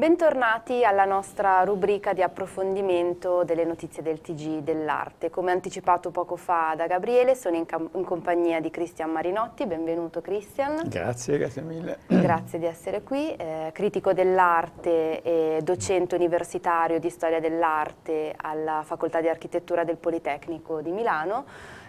Bentornati alla nostra rubrica di approfondimento delle notizie del TG dell'arte. Come anticipato poco fa da Gabriele, sono in, in compagnia di Cristian Marinotti. Benvenuto Cristian. Grazie, grazie mille. Grazie di essere qui. Eh, critico dell'arte e docente universitario di storia dell'arte alla Facoltà di Architettura del Politecnico di Milano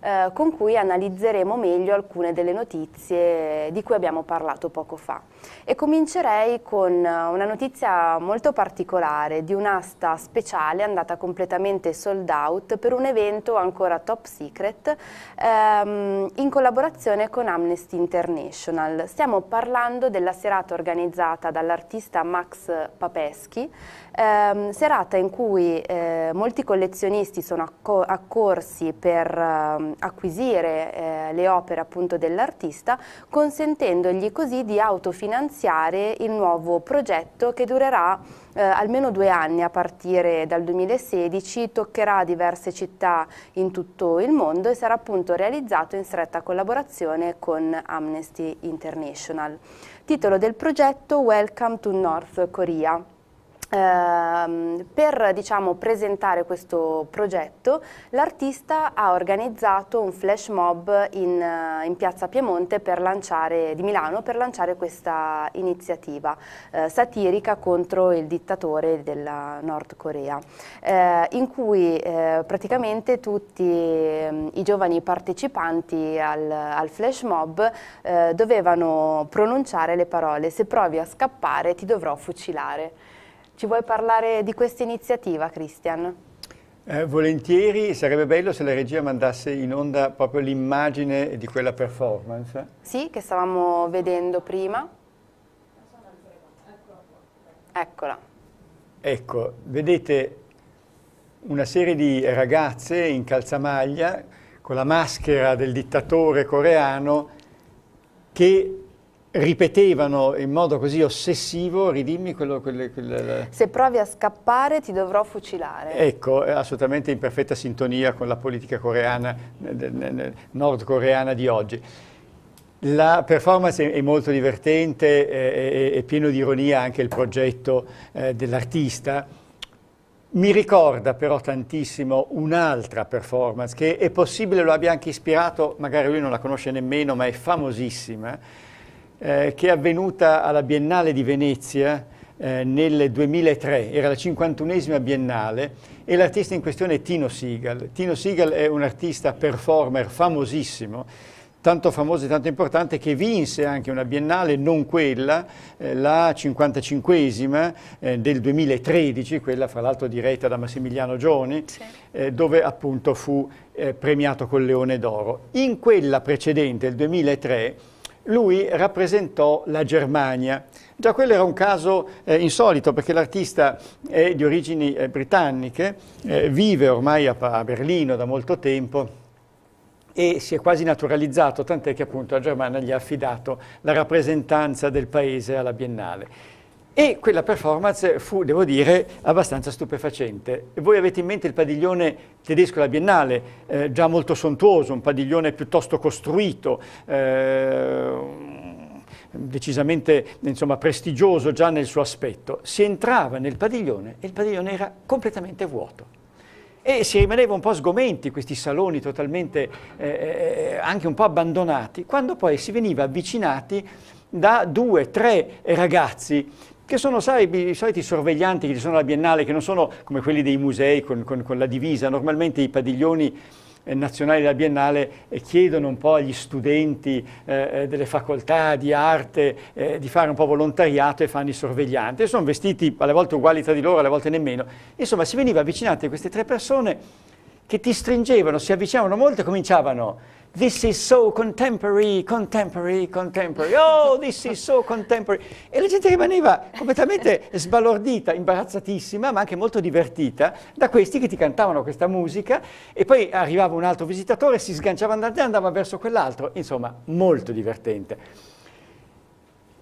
eh, con cui analizzeremo meglio alcune delle notizie di cui abbiamo parlato poco fa. E comincerei con eh, una notizia molto particolare di un'asta speciale andata completamente sold out per un evento ancora top secret ehm, in collaborazione con Amnesty International. Stiamo parlando della serata organizzata dall'artista Max Papeschi, ehm, serata in cui eh, molti collezionisti sono accorsi per... Ehm, acquisire eh, le opere appunto dell'artista, consentendogli così di autofinanziare il nuovo progetto che durerà eh, almeno due anni a partire dal 2016, toccherà diverse città in tutto il mondo e sarà appunto realizzato in stretta collaborazione con Amnesty International. Titolo del progetto Welcome to North Korea Ehm, per diciamo, presentare questo progetto l'artista ha organizzato un flash mob in, eh, in piazza Piemonte lanciare, di Milano per lanciare questa iniziativa uh, satirica contro il dittatore della Nord Corea eh, in cui praticamente tutti um, i giovani partecipanti al, al flash mob dovevano pronunciare le parole se provi a scappare ti dovrò fucilare. Ci vuoi parlare di questa iniziativa, Christian? Eh, volentieri, sarebbe bello se la regia mandasse in onda proprio l'immagine di quella performance. Sì, che stavamo vedendo prima. Eccola. Ecco, vedete una serie di ragazze in calzamaglia con la maschera del dittatore coreano che ripetevano in modo così ossessivo, ridimmi quello... Quelle, quelle... Se provi a scappare ti dovrò fucilare. Ecco, assolutamente in perfetta sintonia con la politica coreana, nordcoreana di oggi. La performance è molto divertente, è, è pieno di ironia anche il progetto eh, dell'artista, mi ricorda però tantissimo un'altra performance che è possibile lo abbia anche ispirato, magari lui non la conosce nemmeno, ma è famosissima, eh, che è avvenuta alla Biennale di Venezia eh, nel 2003, era la 51esima Biennale, e l'artista in questione è Tino Siegel. Tino Siegel è un artista performer famosissimo, tanto famoso e tanto importante che vinse anche una biennale, non quella, eh, la 55esima eh, del 2013, quella fra l'altro diretta da Massimiliano Gioni, sì. eh, dove appunto fu eh, premiato col Leone d'Oro. In quella precedente, il 2003, lui rappresentò la Germania. Già quello era un caso eh, insolito perché l'artista è di origini eh, britanniche, eh, vive ormai a, a, Berlino da molto tempo e si è quasi naturalizzato, tant'è che appunto la Germania gli ha affidato la rappresentanza del paese alla Biennale. E quella performance fu, devo dire, abbastanza stupefacente. Voi avete in mente il padiglione tedesco alla Biennale, eh, già molto sontuoso, un padiglione piuttosto costruito, eh, decisamente insomma, prestigioso già nel suo aspetto. Si entrava nel padiglione e il padiglione era completamente vuoto e si rimaneva un po' sgomenti questi saloni totalmente eh, eh anche un po' abbandonati, quando poi si veniva avvicinati da due, tre ragazzi che sono sai, i soliti sorveglianti che ci sono alla Biennale, che non sono come quelli dei musei con, con, con la divisa, normalmente i padiglioni eh, nazionali della Biennale eh, chiedono un po' agli studenti eh, eh, delle facoltà di arte eh, di fare un po' volontariato e fanno i sorveglianti. E sono vestiti alle volte uguali tra di loro, alle volte nemmeno. Insomma, si veniva avvicinati a queste tre persone che ti stringevano, si avvicinavano molto e cominciavano this is so contemporary, contemporary, contemporary, oh, this is so contemporary. E la gente rimaneva completamente sbalordita, imbarazzatissima, ma anche molto divertita da questi che ti cantavano questa musica e poi arrivava un altro visitatore, si sganciava e andava verso quell'altro, insomma, molto divertente.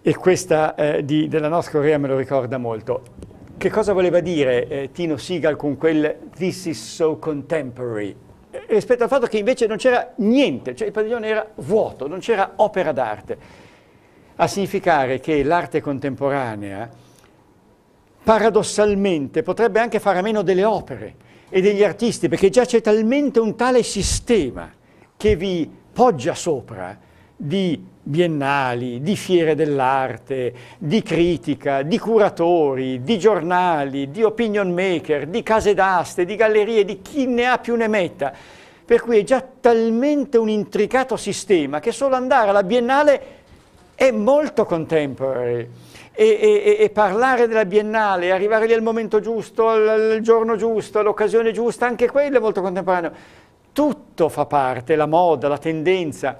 E questa eh, di, della nostra Corea me lo ricorda molto. Che cosa voleva dire eh, Tino Sigal con quel This is so contemporary? rispetto al fatto che invece non c'era niente, cioè il padiglione era vuoto, non c'era opera d'arte, a significare che l'arte contemporanea paradossalmente potrebbe anche fare a meno delle opere e degli artisti, perché già c'è talmente un tale sistema che vi poggia sopra di biennali, di fiere dell'arte, di critica, di curatori, di giornali, di opinion maker, di case d'aste, di gallerie, di chi ne ha più ne metta. Per cui è già talmente un intricato sistema che solo andare alla Biennale è molto contemporary. E, e, e, parlare della Biennale, arrivare lì al momento giusto, al, giorno giusto, all'occasione giusta, anche quello è molto contemporaneo. Tutto fa parte, la moda, la tendenza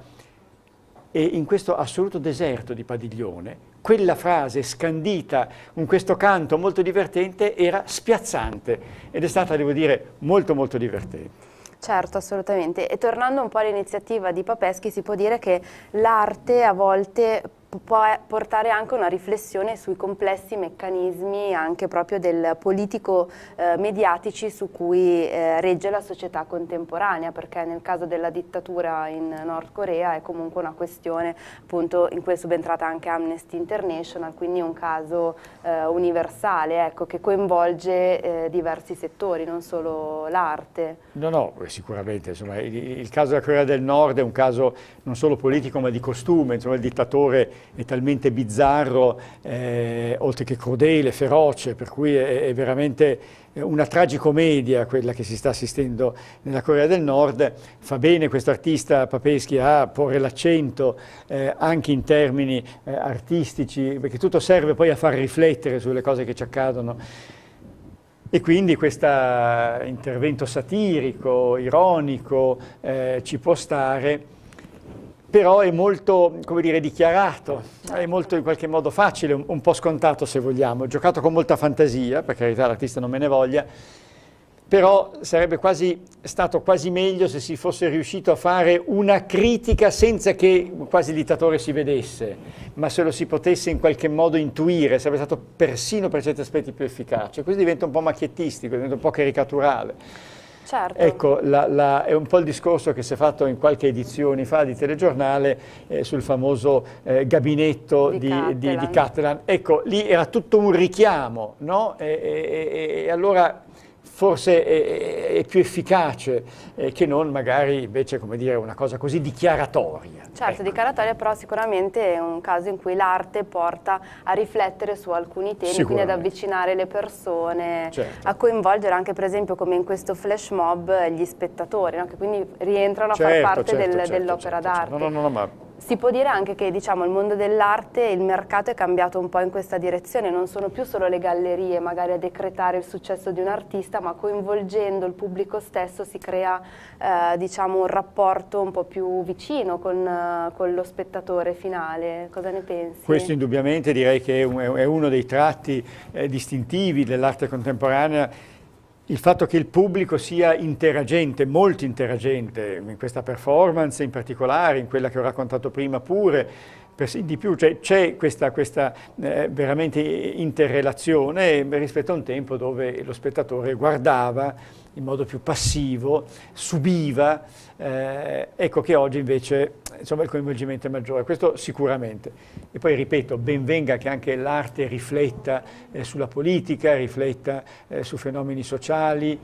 e in questo assoluto deserto di Padiglione, quella frase scandita con questo canto molto divertente era spiazzante ed è stata, devo dire, molto molto divertente. Certo, assolutamente. E tornando un po' all'iniziativa di Papeschi, si può dire che l'arte a volte può eh, portare anche una riflessione sui complessi meccanismi anche proprio del politico eh, mediatici su cui eh, regge la società contemporanea, perché nel caso della dittatura in Nord Corea è comunque una questione appunto in cui è subentrata anche Amnesty International, quindi un caso eh, universale ecco, che coinvolge eh, diversi settori, non solo l'arte. No, no, sicuramente, insomma, il, il caso della Corea del Nord è un caso non solo politico ma di costume, insomma il dittatore è talmente bizzarro, eh, oltre che crudele, feroce, per cui è, è veramente una tragicomedia quella che si sta assistendo nella Corea del Nord. Fa bene questo artista Papeschi a porre l'accento eh, anche in termini eh, artistici, perché tutto serve poi a far riflettere sulle cose che ci accadono. E quindi questo intervento satirico, ironico, eh, ci può stare però è molto, come dire, dichiarato, è molto in qualche modo facile, un, un po' scontato se vogliamo, giocato con molta fantasia, per carità l'artista non me ne voglia, però sarebbe quasi, stato quasi meglio se si fosse riuscito a fare una critica senza che quasi il dittatore si vedesse, ma se lo si potesse in qualche modo intuire, sarebbe stato persino per certi aspetti più efficace. Questo diventa un po' macchiettistico, diventa un po' caricaturale. Certo. Ecco, la, la, è un po' il discorso che si è fatto in qualche edizione fa di telegiornale eh, sul famoso eh, gabinetto di, Catalan. Ecco, lì era tutto un richiamo, no? e, e, e allora forse è, è, più efficace eh, che non magari invece come dire una cosa così dichiaratoria. Certo, ecco. dichiaratoria però sicuramente è un caso in cui l'arte porta a riflettere su alcuni temi, quindi ad avvicinare le persone, certo. a coinvolgere anche per esempio come in questo flash mob eh, gli spettatori, no? che quindi rientrano certo, a far certo, parte certo, del, certo, dell'opera certo, d'arte. No, no, no, ma si può dire anche che diciamo, il mondo dell'arte il mercato è cambiato un po' in questa direzione, non sono più solo le gallerie magari a decretare il successo di un artista, ma coinvolgendo il pubblico stesso si crea eh, diciamo, un rapporto un po' più vicino con, con, lo spettatore finale. Cosa ne pensi? Questo indubbiamente direi che è, un, è uno dei tratti eh, distintivi dell'arte contemporanea il fatto che il pubblico sia interagente, molto interagente, in questa performance in particolare, in quella che ho raccontato prima pure, di più, cioè c'è cioè, questa, questa eh, veramente interrelazione rispetto a un tempo dove lo spettatore guardava in modo più passivo, subiva, eh, ecco che oggi invece insomma, il coinvolgimento è maggiore, questo sicuramente. E poi ripeto, ben venga che anche l'arte rifletta eh, sulla politica, rifletta eh, su fenomeni sociali,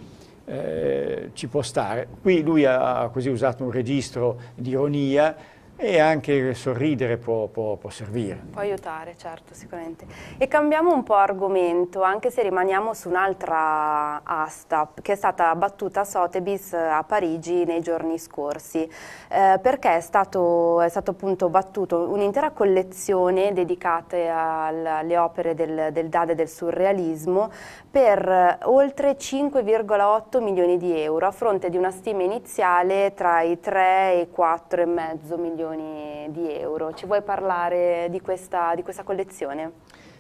eh, ci può stare. Qui lui ha così usato un registro di ironia, e anche sorridere può, può, può, servire. Può aiutare, certo, sicuramente. E cambiamo un po' argomento, anche se rimaniamo su un'altra asta che è stata battuta a Sotheby's a Parigi nei giorni scorsi, eh, perché è stato, è stato, appunto battuto un'intera collezione dedicata alle opere del, del Dada e del surrealismo per eh, oltre 5,8 milioni di euro, a fronte di una stima iniziale tra i 3 e i 4,5 milioni milioni di euro. Ci vuoi parlare di questa, di questa collezione?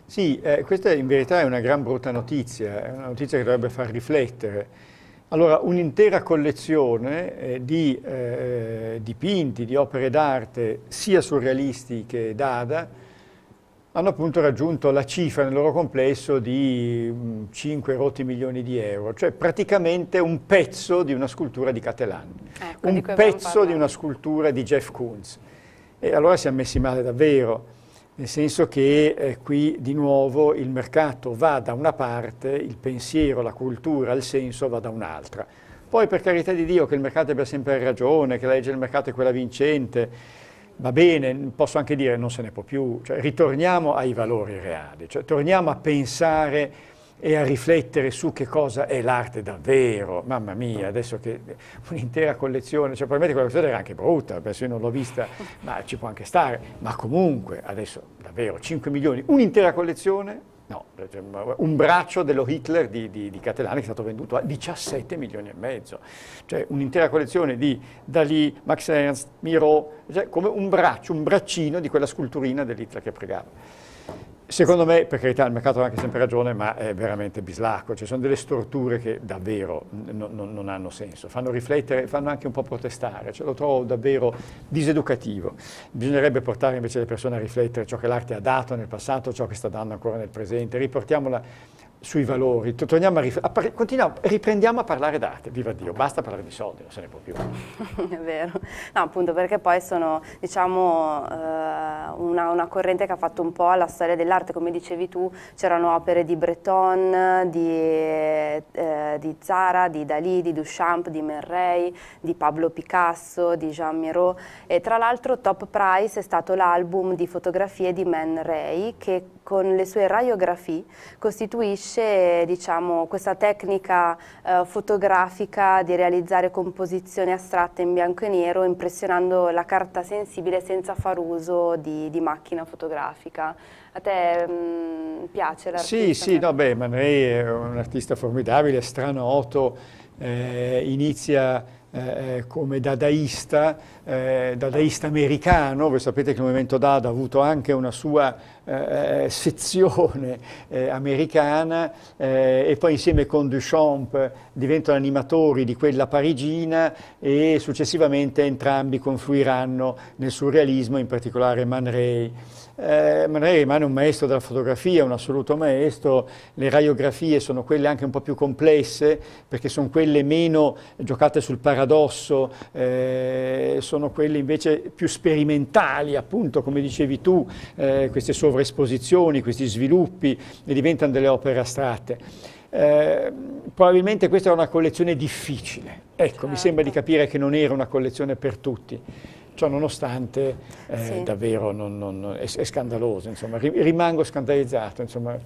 Sì, eh, questa in verità è una gran brutta notizia, è una notizia che dovrebbe far riflettere. Allora, un'intera collezione eh, di eh, dipinti, di opere d'arte, sia surrealisti che dada, hanno appunto raggiunto la cifra nel loro complesso di 5 mm, rotti milioni di euro, cioè praticamente un pezzo di una scultura di Catalan, ecco, eh, un di pezzo di una scultura di Jeff Koons. E allora siamo messi male davvero, nel senso che eh, qui di nuovo il mercato va da una parte, il pensiero, la cultura, il senso va da un'altra. Poi per carità di Dio che il mercato abbia sempre ragione, che la legge del mercato è quella vincente, va bene, posso anche dire non se ne può più, cioè, ritorniamo ai valori reali, cioè, torniamo a pensare e a riflettere su che cosa è l'arte davvero, mamma mia, adesso che un'intera collezione, cioè probabilmente quella collezione era anche brutta, adesso io non l'ho vista, ma ci può anche stare, ma comunque adesso davvero 5 milioni, un'intera collezione No, un braccio dello Hitler di, di, di Catalani è stato venduto a 17 milioni e mezzo, cioè un'intera collezione di Dalì, Max Ernst, Miro, cioè come un braccio, un braccino di quella sculturina dell'Hitler che pregava. Secondo me, per carità, il mercato ha anche sempre ragione, ma è veramente bislacco, ci cioè, sono delle strutture che davvero non hanno senso, fanno riflettere, fanno anche un po' protestare, cioè, lo trovo davvero diseducativo. Bisognerebbe portare invece le persone a riflettere ciò che l'arte ha dato nel passato, ciò che sta dando ancora nel presente, riportiamola sui valori, torniamo a rif- a continuiamo, riprendiamo a parlare d'arte, viva Dio, basta parlare di soldi, non se ne può più. È vero, no, appunto perché poi sono diciamo eh, una, una, corrente che ha fatto un po' la storia dell'arte, come dicevi tu, c'erano opere di Breton, di, eh, di Zara, di Dalí, di Duchamp, di Merrey, di Pablo Picasso, di Jean Miro e tra l'altro Top Price è stato l'album di fotografie di Man Ray che con le sue radiografie costituisce diciamo, questa tecnica eh, fotografica di realizzare composizioni astratte in bianco e nero impressionando la carta sensibile senza far uso di, di macchina fotografica. A te mh, mm, piace l'artista? Sì, sì, no, beh, Manet è un artista formidabile, stranoto, eh, inizia eh, eh, come dadaista, eh, dadaista americano, voi sapete che il movimento Dada ha avuto anche una sua eh, eh sezione eh, americana e poi insieme con Duchamp diventano animatori di quella parigina e successivamente entrambi confluiranno nel surrealismo, in particolare Man Ray. Eh, Ray rimane un maestro della fotografia, un assoluto maestro, le radiografie sono quelle anche un po' più complesse perché sono quelle meno giocate sul parametro paradosso, eh, sono quelli invece più sperimentali, appunto, come dicevi tu, eh, queste sovraesposizioni, questi sviluppi diventano delle opere astratte. Eh, probabilmente questa è una collezione difficile, ecco, certo. mi sembra di certo. capire che non era una collezione per tutti. Ciò nonostante, eh, sì. davvero non, non, è, è, scandaloso, insomma, rimango scandalizzato. Insomma.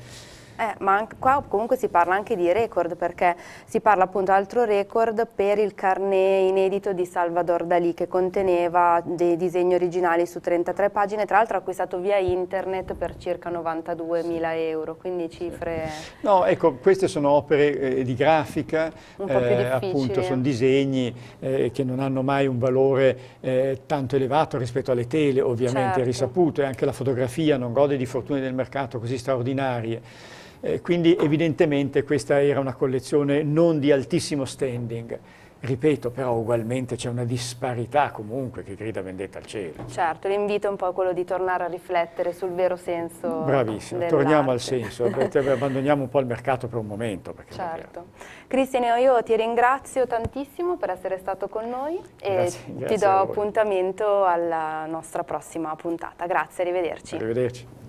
Eh, ma anche, qua comunque si parla anche di record perché si parla appunto altro record per il carnet inedito di Salvador Dalì che conteneva dei disegni originali su 33 pagine, tra l'altro acquistato via internet per circa 92 mila euro, quindi cifre... No, ecco, queste sono opere eh, di grafica, eh, appunto eh. sono disegni eh, che non hanno mai un valore eh, tanto elevato rispetto alle tele, ovviamente certo. risaputo, e anche la fotografia non gode di fortune del mercato così straordinarie. Eh, quindi evidentemente questa era una collezione non di altissimo standing. Ripeto, però ugualmente c'è una disparità comunque che grida vendetta al cielo. Certo, l'invito è un po' quello di tornare a riflettere sul vero senso Bravissimo, torniamo al senso, abbandoniamo un po' il mercato per un momento. Certo. Cristiano, io ti ringrazio tantissimo per essere stato con noi e grazie, grazie ti do appuntamento alla nostra prossima puntata. Grazie, arrivederci. Arrivederci.